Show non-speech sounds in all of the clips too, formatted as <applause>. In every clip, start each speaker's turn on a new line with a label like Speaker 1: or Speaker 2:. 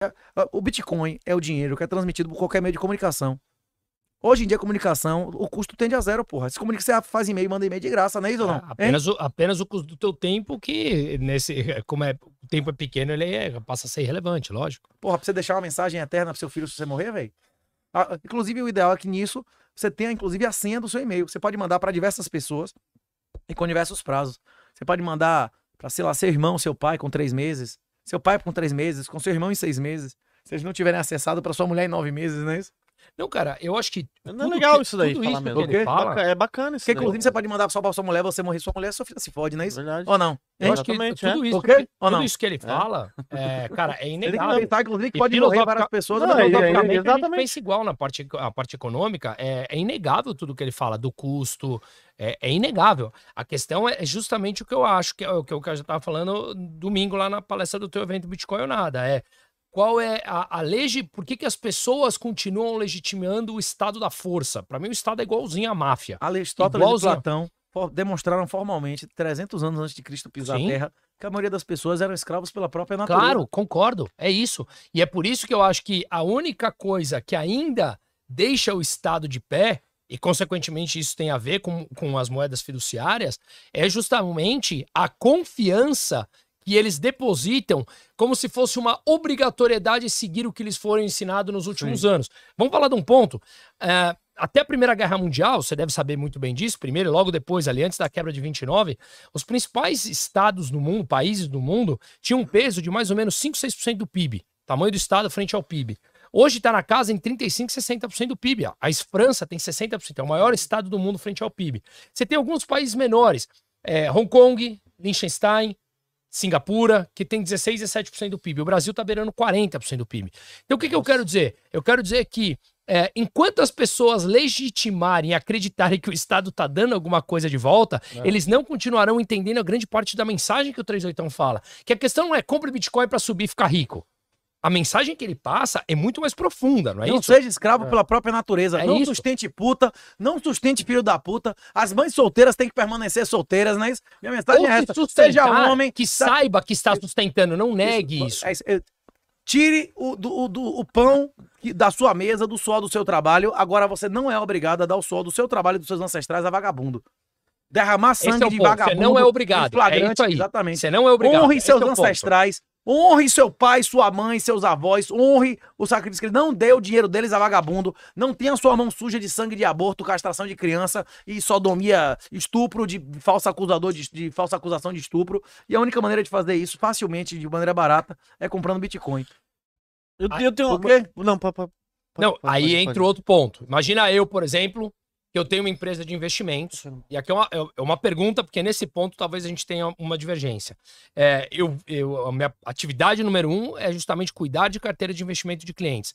Speaker 1: É, o Bitcoin é o dinheiro que é transmitido por qualquer meio de comunicação. Hoje em dia, comunicação, o custo tende a zero, porra. Se comunica, você faz e-mail, manda e-mail de graça, é isso ou não? Ah, apenas, o, apenas o custo do
Speaker 2: teu tempo, que nesse, como é, o tempo é pequeno, ele é, passa a ser irrelevante, lógico.
Speaker 1: Porra, pra você deixar uma mensagem eterna pro seu filho se você morrer, velho. Ah, inclusive, o ideal é que nisso você tenha, inclusive, a senha do seu e-mail. Você pode mandar para diversas pessoas e com diversos prazos. Você pode mandar para, sei lá, seu irmão, seu pai, com três meses seu pai com três meses, com seu irmão em seis meses. Se eles não tiverem acessado para sua mulher em nove meses, não é isso? Não, cara, eu acho que. Não é legal que, isso daí. Tudo isso mesmo. ele fala, é bacana isso. Porque, inclusive, você pode mandar só pra sua mulher, você morrer sua mulher, sua filha se fode, não é isso? Verdade. Ou não? É. Eu acho que tudo, é. isso, que, tudo isso que ele é. fala, é. É, cara, é <laughs> inegável. Ele tá, inclusive, que pode morrer várias pessoas, não, mas é, exatamente. pensa
Speaker 2: igual na parte, a parte econômica. É, é inegável tudo que ele fala do custo. É, é inegável. A questão é justamente o que eu acho, que é o que eu já tava falando domingo lá na palestra do teu evento Bitcoin ou nada. É qual é a, a legi... por que, que as pessoas continuam legitimando o Estado da força? Para mim, o Estado é igualzinho à máfia. Aristóteles igualzinho... e Platão
Speaker 1: demonstraram formalmente, 300 anos antes de Cristo pisar a terra, que a maioria das pessoas eram escravos pela própria natureza. Claro, concordo, é isso.
Speaker 2: E é por isso que eu acho que a única coisa que ainda deixa o Estado de pé, e consequentemente isso tem a ver com, com as moedas fiduciárias, é justamente a confiança e eles depositam como se fosse uma obrigatoriedade seguir o que lhes foram ensinado nos últimos Sim. anos. Vamos falar de um ponto. É, até a Primeira Guerra Mundial, você deve saber muito bem disso, primeiro e logo depois, ali antes da quebra de 29, os principais estados do mundo, países do mundo, tinham um peso de mais ou menos 5, 6% do PIB, tamanho do estado frente ao PIB. Hoje está na casa em 35, 60% do PIB. A França tem 60%, é o maior estado do mundo frente ao PIB. Você tem alguns países menores, é, Hong Kong, Liechtenstein, Singapura, que tem 16, 7% do PIB. O Brasil está beirando 40% do PIB. Então, o que, que eu quero dizer? Eu quero dizer que é, enquanto as pessoas legitimarem e acreditarem que o Estado está dando alguma coisa de volta, é. eles não continuarão entendendo a grande parte da mensagem que o 381 fala. Que a questão não é compre Bitcoin para subir e ficar rico a mensagem que ele passa é muito mais profunda, não é não isso? Não seja escravo é. pela
Speaker 1: própria natureza. É não isso. sustente puta, não sustente filho da puta. As mães solteiras têm que permanecer solteiras, não é isso? Minha mensagem Ou é essa. Seja homem. Que saiba que está sustentando, não negue isso. isso. É, é Tire o, do, do, o pão da sua mesa, do suor do seu trabalho. Agora você não é obrigado a dar o suor do seu trabalho e dos seus ancestrais a vagabundo. Derramar é sangue é de ponto. vagabundo. Você não é obrigado. É isso aí. Exatamente.
Speaker 2: Você não é obrigado. Honre Esse seus é ancestrais.
Speaker 1: Ponto. Honre seu pai, sua mãe, seus avós, honre o sacrifício que ele não deu o dinheiro deles a vagabundo, não tenha sua mão suja de sangue de aborto, castração de criança e sodomia, estupro de falso acusador de, de falsa acusação de estupro. E a única maneira de fazer isso facilmente, de maneira barata, é comprando Bitcoin. Eu, eu tenho. Ah, não, pa, pa, pa,
Speaker 2: não aí entra outro ponto. Imagina eu, por exemplo, que eu tenho uma empresa de investimentos. E aqui é uma, é, é uma pergunta, porque nesse ponto talvez a gente tenha uma divergência. É, eu, eu, a minha atividade número um é justamente cuidar de carteira de investimento de clientes.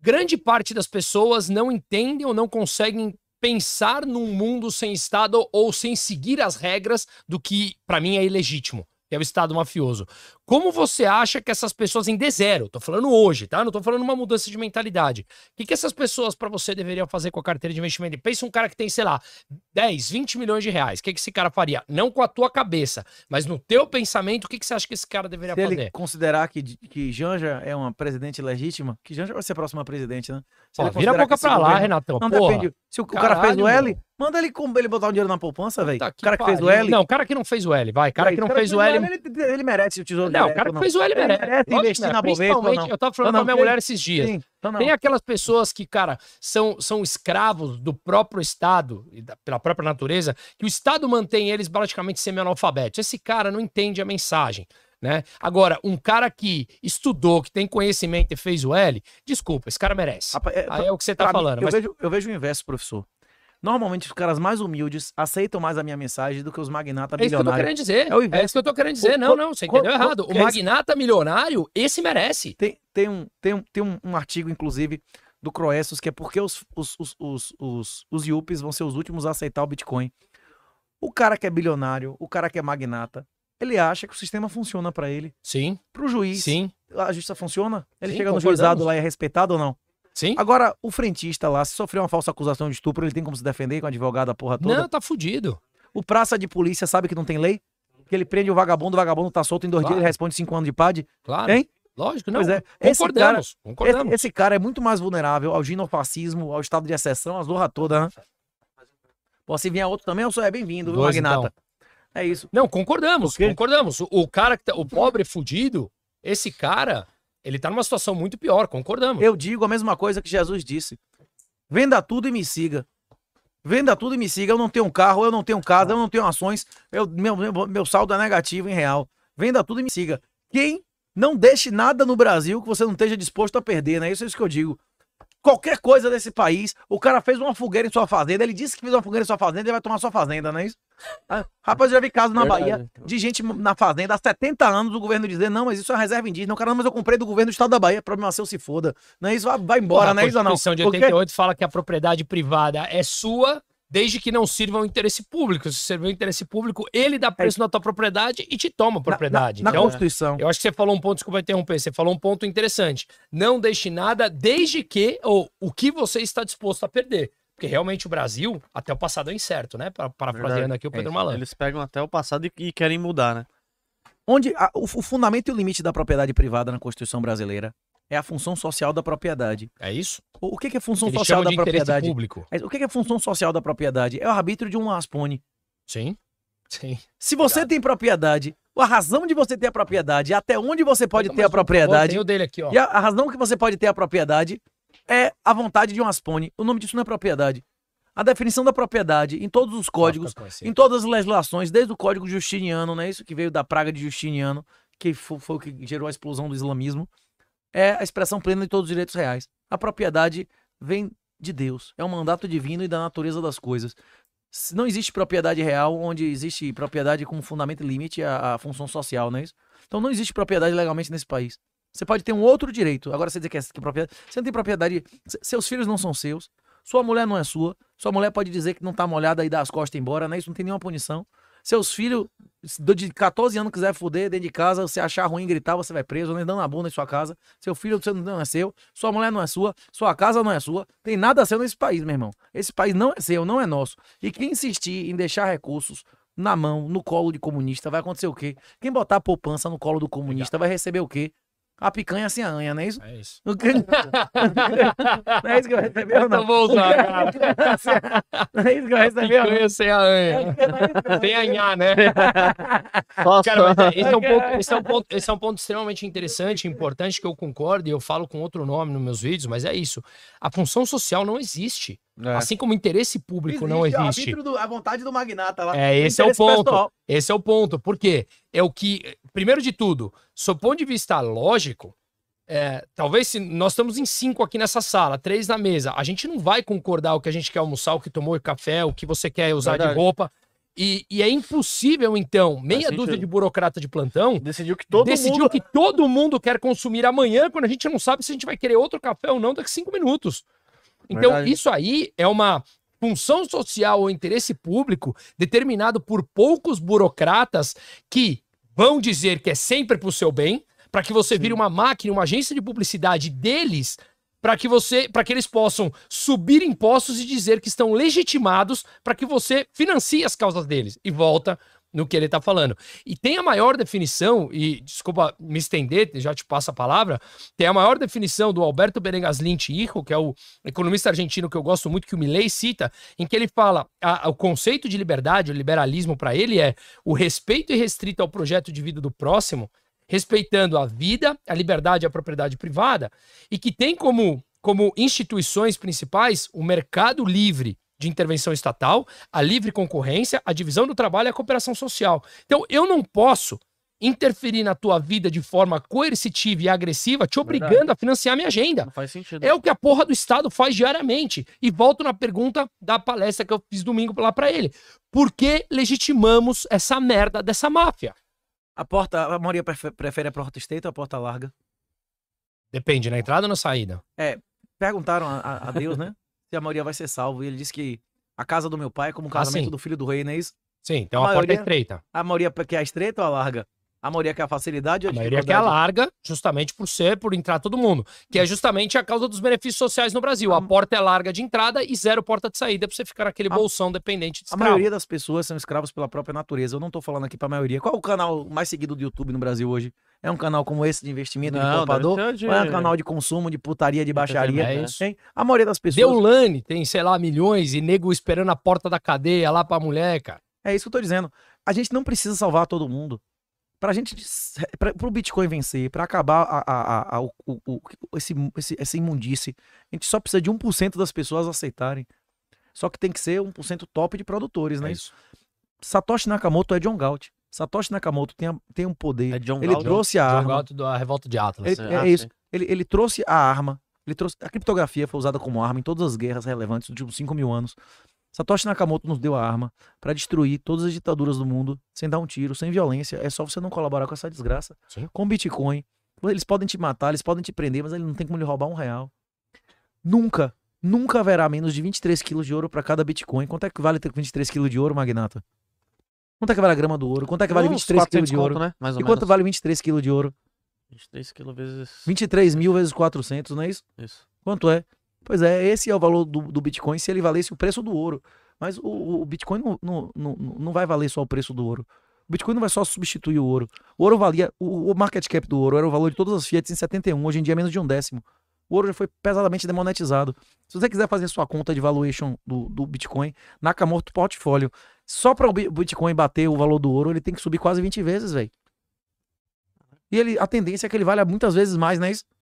Speaker 2: Grande parte das pessoas não entendem ou não conseguem pensar num mundo sem Estado ou sem seguir as regras do que, para mim, é ilegítimo, que é o Estado mafioso. Como você acha que essas pessoas em D0, tô falando hoje, tá? Não tô falando uma mudança de mentalidade. O que, que essas pessoas para você deveriam fazer com a carteira de investimento? Pensa um cara que tem, sei lá, 10, 20 milhões de reais. O que, que esse cara faria? Não com a tua cabeça, mas no teu pensamento, o que, que você acha que esse cara deveria Se fazer? Ele
Speaker 1: considerar que, que Janja é uma presidente legítima, que Janja vai ser a próxima presidente, né? Pô, vira a boca pra governo, lá, Renatão. Não porra. depende. Se o, Caralho, cara fez o L, manda ele, ele botar o dinheiro na poupança, velho. o cara que pariu. fez o L. Não, o cara que não fez o L, vai. O Cara que não cara fez, o L. Ele, ele merece o tesouro não, o cara que fez o L merece. merece investir na não. Eu tava falando não, não, com a minha mulher esses dias. Sim, então tem
Speaker 2: aquelas pessoas que, cara, são, são escravos do próprio Estado, e da, pela própria natureza, que o Estado mantém eles praticamente semi-analfabetos. Esse cara não entende a mensagem. Né? Agora, um cara que estudou, que tem conhecimento e fez o L, desculpa, esse cara merece. Rapaz, é, Aí é o que você tá falando. Mim, mas... eu,
Speaker 1: vejo, eu vejo o inverso, professor. Normalmente os caras mais humildes aceitam mais a minha mensagem do que os magnata é milionários. É, é isso que eu tô querendo dizer. É, o é isso que eu tô querendo dizer. O, não, não, você entendeu errado. O, magnata é milionário, esse merece. Tem, tem, um, tem, um, tem um, um artigo, inclusive, do Croessus, que é porque os, os, os, os, os, os yuppies vão ser os últimos a aceitar o Bitcoin. O cara que é bilionário, o cara que é magnata, ele acha que o sistema funciona para ele. Sim. Para o juiz. Sim. A justiça funciona? Ele Sim, chega no juizado lá e é respeitado ou não? Sim. Agora, o frentista lá, se sofreu uma falsa acusação de estupro, ele tem como se defender com a advogada porra toda? Não, tá fudido. O praça de polícia sabe que não tem lei? Que ele prende o vagabundo, o vagabundo tá solto em dois claro. dias, ele responde cinco anos de PAD? Claro. Hein?
Speaker 2: Lógico, não. Pois é. Concordamos, esse cara, concordamos.
Speaker 1: Esse, esse, cara é muito mais vulnerável ao ginofascismo, ao estado de exceção, às zorra toda, né? Pô, se vier outro também, eu sou é bem-vindo, Magnata. Então. É isso. Não,
Speaker 2: concordamos, concordamos. O, o cara que tá, o pobre fudido, esse cara ele está numa situação
Speaker 1: muito pior, concordamos. Eu digo a mesma coisa que Jesus disse: venda tudo e me siga. Venda tudo e me siga. Eu não tenho carro, eu não tenho casa, eu não tenho ações. Eu, meu, meu, meu saldo é negativo em real. Venda tudo e me siga. Quem não deixe nada no Brasil que você não esteja disposto a perder, né? Isso é isso que eu digo qualquer coisa desse país. O cara fez uma fogueira em sua fazenda, ele disse que fez uma fogueira em sua fazenda, e vai tomar sua fazenda, não é isso? Ah, rapaz, eu já vi caso na Verdade. Bahia então. de gente na fazenda há 70 anos, o governo dizer, não, mas isso é reserva indígena. O cara, não, mas eu comprei do governo do estado da Bahia, problema seu se foda. Não é isso? Vai, embora, Porra, não é isso não? A Constituição de 88 Porque... fala que a
Speaker 2: propriedade privada é sua desde que não sirva ao interesse público. Se servir ao interesse público, ele dá é preço é. na tua propriedade e te toma a propriedade. Na, na, então, na Constituição. Eu acho que você falou um ponto, desculpa interromper, você falou um ponto interessante. Não deixe nada desde que ou o que você está disposto a perder. Porque realmente o Brasil, até o passado é incerto, né? Parafraseando aqui o é Pedro é Malandro. Eles pegam até o passado e, e querem
Speaker 1: mudar, né? Onde a, o, o fundamento e o limite da propriedade privada na Constituição brasileira é a função social da propriedade. É isso? O que é função social da propriedade? Público. O que é função social da propriedade? É o arbítrio de um aspone. Sim. Sim. Se você Obrigado. tem propriedade, a razão de você ter a propriedade, até onde você pode tá ter a propriedade. Um, dele aqui, ó. E a, a, razão que você pode ter a propriedade é a vontade de um aspone. O nome disso não é propriedade. A definição da propriedade em todos os códigos, em todas as legislações, desde o Código Justiniano, né? Isso que veio da praga de Justiniano, que foi, foi o que gerou a explosão do islamismo é a expressão plena de todos os direitos reais. A propriedade vem de Deus, é um mandato divino e da natureza das coisas. Não existe propriedade real onde existe propriedade com fundamento e limite à, à função social, não é isso? Então não existe propriedade legalmente nesse país. Você pode ter um outro direito. Agora você dizer que é, que é propriedade. Você não tem propriedade. Seus filhos não são seus. Sua mulher não é sua. Sua mulher pode dizer que não tá molhada e dar as costas embora, né? Isso não tem nenhuma punição. Seus filhos, de 14 anos, quiser foder dentro de casa, você achar ruim gritar, você vai preso, nem né? dando a bunda em sua casa. Seu filho você não é seu, sua mulher não é sua, sua casa não é sua. Tem nada seu nesse país, meu irmão. Esse país não é seu, não é nosso. E quem insistir em deixar recursos na mão, no colo de comunista, vai acontecer o quê? Quem botar a poupança no colo do comunista Obrigado. vai receber o quê? A picanha sem a anha, não é isso? É isso. que... <laughs> não é isso que eu recebi ou não? Eu vou usar, cara.
Speaker 2: Não é isso que eu recebi ou não? Picanha sem a anha. É sem anhar, né? <laughs> Cara, é, esse é, um ponto, esse, é um ponto, esse é um ponto extremamente interessante, importante, que eu concordo e eu falo com outro nome nos meus vídeos, mas é isso. A função social não existe. É. Assim como o interesse público existe, não existe. É do,
Speaker 1: a vontade do magnata lá. É, esse é o ponto. Pessoal.
Speaker 2: Esse é o ponto. Por quê? É o que primeiro de tudo, sob ponto de vista lógico, é, talvez se nós estamos em cinco aqui nessa sala, três na mesa, a gente não vai concordar o que a gente quer almoçar, o que tomou o café, o que você quer usar Verdade. de roupa. E, e, é impossível, então, meia dúzia de burocrata de plantão decidiu que todo decidiu mundo... que todo mundo quer consumir amanhã, quando a gente não sabe se a gente vai querer outro café ou não daqui cinco minutos. Então, Verdade. isso aí é uma função social ou interesse público determinado por poucos burocratas que vão dizer que é sempre pro seu bem, para que você Sim. vire uma máquina, uma agência de publicidade deles, para que você, para que eles possam subir impostos e dizer que estão legitimados para que você financie as causas deles. E volta no que ele está falando. E tem a maior definição, e desculpa me estender, já te passo a palavra, tem a maior definição do Alberto Berengas-Lynch Hijo, que é o economista argentino que eu gosto muito, que o Milley cita, em que ele fala a, o conceito de liberdade, o liberalismo para ele é o respeito irrestrito ao projeto de vida do próximo, respeitando a vida, a liberdade e a propriedade privada, e que tem como, como instituições principais o mercado livre, de intervenção estatal, a livre concorrência, a divisão do trabalho e a cooperação social. Então, eu não posso interferir na tua vida de forma coercitiva e agressiva, te obrigando Verdade. a financiar minha agenda. Não faz sentido. É o que a porra do Estado faz diariamente. E volto na pergunta da
Speaker 1: palestra que eu fiz domingo lá para ele. Por que legitimamos essa merda dessa máfia? A porta, a maioria prefere a porta estreita ou a porta larga? Depende,
Speaker 2: na entrada ou na saída?
Speaker 1: É, perguntaram a, a Deus, né? se a maioria vai ser salvo. E ele disse que a casa do meu pai é como o ah, casamento ah, do filho do rei, não é isso? Sim, então a, maioria, porta é estreita. A maioria quer a é estreita ou a larga? A maioria quer a facilidade a, a maioria quer a larga,
Speaker 2: justamente por ser, por entrar todo mundo. Que é hum. justamente a causa dos benefícios sociais no Brasil. A hum. porta é larga de entrada e zero porta de saída pra você ficar naquele a... bolsão dependente de escravo. A maioria
Speaker 1: das pessoas são escravos pela própria natureza. Eu não tô falando aqui pra maioria. Qual o canal mais seguido do YouTube no Brasil hoje? É um canal como esse de investimento, não, de poupador? De... é um canal de consumo, de putaria, de baixaria? É isso. Hein? A maioria das pessoas... Deulane tem, sei lá, milhões e nego esperando a porta da cadeia lá pra mulher, cara. É isso que eu tô dizendo. A gente não precisa salvar todo mundo para gente para o Bitcoin vencer, para acabar a, a, a, o, o, esse, esse, essa imundice, a gente só precisa de 1% das pessoas aceitarem. Só que tem que ser 1% top de produtores, né? É isso. Satoshi Nakamoto é John Galt. Satoshi Nakamoto tem, tem um poder. É John ele Galt, trouxe a John arma. Galt
Speaker 2: da revolta de Atlas. Ele, é, é ah, isso.
Speaker 1: Ele, ele trouxe a arma. Ele trouxe a criptografia foi usada como arma em todas as guerras relevantes dos últimos 5 mil anos. Satoshi Nakamoto nos deu a arma para destruir todas as ditaduras do mundo sem dar um tiro, sem violência. É só você não colaborar com essa desgraça. Sim. Com Bitcoin, eles podem te matar, eles podem te prender, mas ele não tem como lhe roubar um real. Nunca, nunca haverá menos de 23 quilos de ouro para cada Bitcoin. Quanto é que vale ter 23 quilos de ouro, Magnata? Quanto é que vale a grama do ouro? Quanto é que vale 23 quilos de ouro? Conto, né? Mais ou e menos. quanto vale 23 quilos de ouro? 23 quilos vezes... 23 mil vezes 400, não é isso? Isso. Quanto é? Pois é, esse é o valor do, do Bitcoin se ele valesse o preço do ouro. Mas o, o Bitcoin não, não, não, não vai valer só o preço do ouro. O Bitcoin não vai só substituir o ouro. O ouro valia. O, o market cap do ouro era o valor de todas as Fiat em 71, hoje em dia é menos de um décimo. O ouro já foi pesadamente demonetizado. Se você quiser fazer sua conta de valuation do, do Bitcoin, Nakamoto Portfólio, só para o Bitcoin bater o valor do ouro, ele tem que subir quase 20 vezes, velho. E ele, a tendência é que ele valha muitas vezes mais, né? Isso?